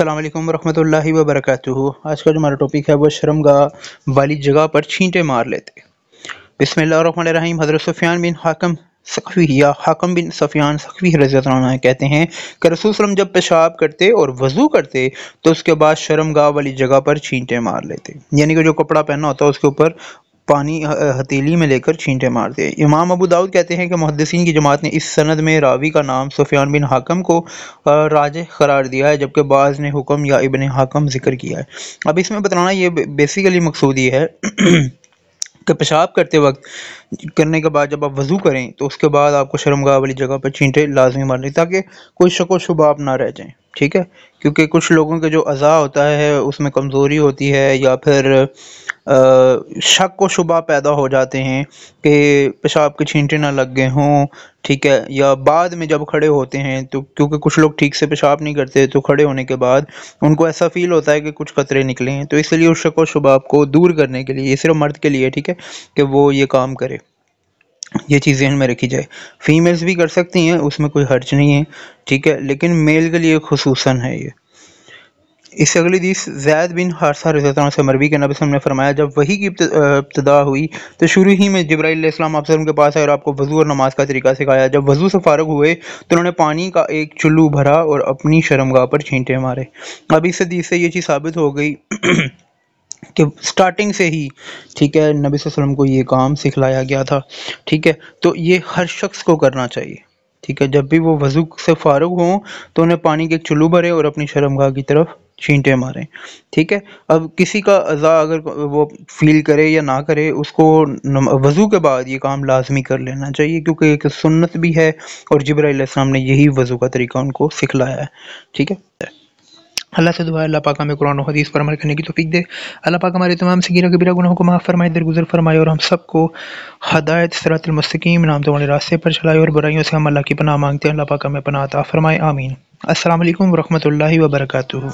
अल्लाम वरहमल वरक आज का जो हमारा टॉपिक है वो शर्मगाह वाली जगह पर छींटे मार लेते बिसमीम हज़रत बिन हाकम सखवी या हाकम बिन सफियान सखवी रजाना कहते हैं कि रसूसलम जब पेशाब करते और वज़ू करते तो उसके बाद गाह वाली जगह पर छींटे मार लेते यानी कि जो कपड़ा पहना होता है उसके ऊपर पानी हथेली में लेकर छींटे मारते हैं इमाम अबू दाऊद कहते हैं कि मुहदसिन की जमात ने इस सनद में रावी का नाम सुफियान बिन हाकम को राज करार दिया है जबकि बाज़ ने हुक्म या इबन हाकम जिक्र किया है अब इसमें बताना ये बेसिकली मकसूद ये है कि पेशाब करते वक्त करने के बाद जब आप वज़ू करें तो उसके बाद आपको शर्मगा वाली जगह पर छींटे लाजमी मारनी ताकि कोई व शुबा आप ना रह जाएँ ठीक है क्योंकि कुछ लोगों के जो अज़ा होता है उसमें कमज़ोरी होती है या फिर शक व शुबा पैदा हो जाते हैं कि पेशाब के छींटे ना लग गए हों ठीक है या बाद में जब खड़े होते हैं तो क्योंकि कुछ लोग ठीक से पेशाब नहीं करते तो खड़े होने के बाद उनको ऐसा फील होता है कि कुछ खतरे निकले हैं तो इसलिए उस शक व शुबा को दूर करने के लिए ये सिर्फ मर्द के लिए ठीक है कि वो ये काम करे ये चीज़ जहन में रखी जाए फीमेल्स भी कर सकती हैं उसमें कोई हर्च नहीं है ठीक है लेकिन मेल के लिए खसूस है ये इससे अगली दिस जैद बिन हारसा रजान से मरवी के नबी ने फरमाया जब वही की इब्तदा हुई तो शुरू ही में जब्राईसम आप के पास आए और आपको वजू और नमाज का तरीका सिखाया जब वजू से फारग हुए तो उन्होंने पानी का एक चुल्लू भरा और अपनी शर्मगाह पर छींटे मारे अब इस दिस से ये चीज़ साबित हो गई कि स्टार्टिंग से ही ठीक है नबी वसल्लम को ये काम सिखलाया गया था ठीक है तो ये हर शख्स को करना चाहिए ठीक है जब भी वो वज़ू से फारग हों तो उन्हें पानी के एक चुल्लू भरें और अपनी शर्मगाह की तरफ छींटे मारें ठीक है अब किसी का अज़ा अगर वो फील करे या ना करे उसको वज़ू के बाद ये काम लाजमी कर लेना चाहिए क्योंकि एक सुन्नत भी है और जबराम ने यही वज़ू का तरीका उनको सिखलाया है ठीक है अल्लाह से दुआ अल्लाह पाक हमें कुरान हदीस पर अमल करने की तोफीक दे अल्लाह पाक हमारे तमाम सगीरों के बिरा गुनाहों को माफ़ फरमाए दरगुजर फरमाए और हम सबको हदायत सरातमस्तकीम नाम तो वाले रास्ते पर चलाए और बुराइयों से हम अल्लाह की पनाह मांगते हैं अल्लाह पाक हमें पनाह अता फरमाए आमीन असल वरहमल वर्क